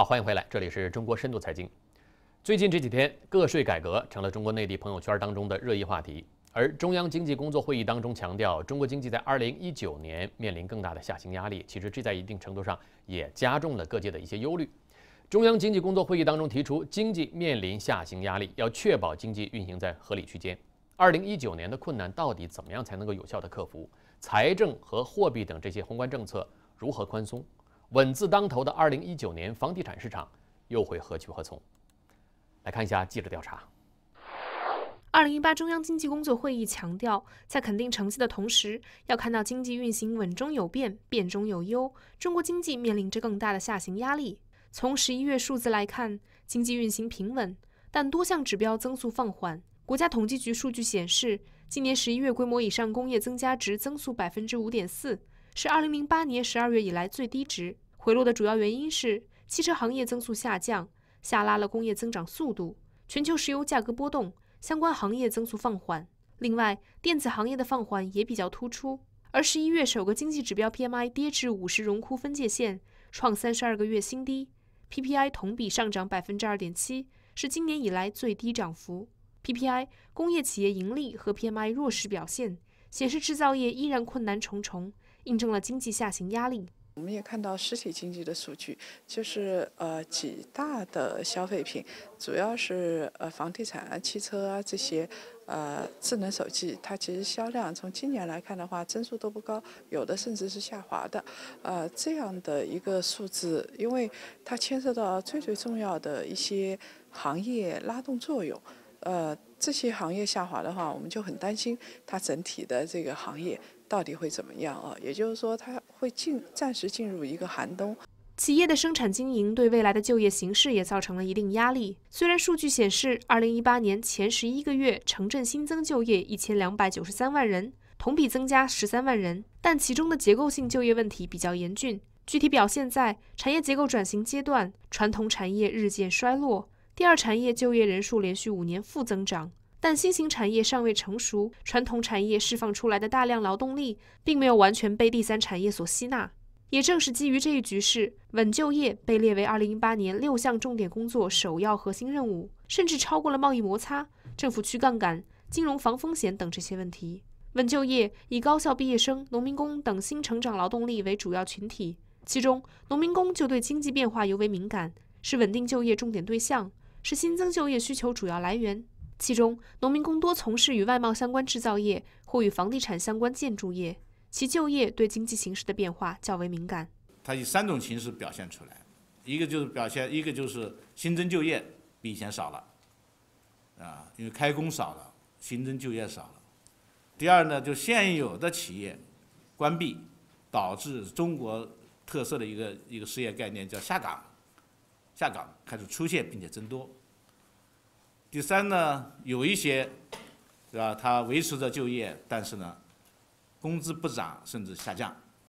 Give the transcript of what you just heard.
好，欢迎回来，这里是中国深度财经。最近这几天，个税改革成了中国内地朋友圈当中的热议话题。而中央经济工作会议当中强调，中国经济在二零一九年面临更大的下行压力。其实这在一定程度上也加重了各界的一些忧虑。中央经济工作会议当中提出，经济面临下行压力，要确保经济运行在合理区间。二零一九年的困难到底怎么样才能够有效的克服？财政和货币等这些宏观政策如何宽松？稳字当头的二零一九年房地产市场又会何去何从？来看一下记者调查。二零一八中央经济工作会议强调，在肯定成绩的同时，要看到经济运行稳中有变，变中有优。中国经济面临着更大的下行压力。从十一月数字来看，经济运行平稳，但多项指标增速放缓。国家统计局数据显示，今年十一月规模以上工业增加值增速百分之五点四。是二零零八年十二月以来最低值，回落的主要原因是汽车行业增速下降，下拉了工业增长速度；全球石油价格波动，相关行业增速放缓。另外，电子行业的放缓也比较突出。而十一月首个经济指标 PMI 跌至五十荣枯分界线，创三十二个月新低；PPI 同比上涨百分之二点七，是今年以来最低涨幅。PPI、工业企业盈利和 PMI 弱势表现，显示制造业依然困难重重。印证了经济下行压力。我们也看到实体经济的数据，就是呃几大的消费品，主要是呃房地产、汽车啊这些，呃智能手机，它其实销量从今年来看的话，增速都不高，有的甚至是下滑的。呃，这样的一个数字，因为它牵涉到最最重要的一些行业拉动作用。呃，这些行业下滑的话，我们就很担心它整体的这个行业。到底会怎么样啊？也就是说，它会进暂时进入一个寒冬。企业的生产经营对未来的就业形势也造成了一定压力。虽然数据显示，2018年前十一个月城镇新增就业1293万人，同比增加13万人，但其中的结构性就业问题比较严峻。具体表现在产业结构转型阶段，传统产业日渐衰落，第二产业就业人数连续五年负增长。但新兴产业尚未成熟，传统产业释放出来的大量劳动力并没有完全被第三产业所吸纳。也正是基于这一局势，稳就业被列为二零一八年六项重点工作首要核心任务，甚至超过了贸易摩擦、政府去杠杆、金融防风险等这些问题。稳就业以高校毕业生、农民工等新成长劳动力为主要群体，其中农民工就对经济变化尤为敏感，是稳定就业重点对象，是新增就业需求主要来源。其中，农民工多从事与外贸相关制造业或与房地产相关建筑业，其就业对经济形势的变化较为敏感。它以三种形式表现出来：一个就是表现，一个就是新增就业比以前少了，啊，因为开工少了，新增就业少了。第二呢，就现有的企业关闭，导致中国特色的一个一个失业概念叫下岗，下岗开始出现并且增多。第三呢，有一些，对吧？他维持着就业，但是呢，工资不涨甚至下降。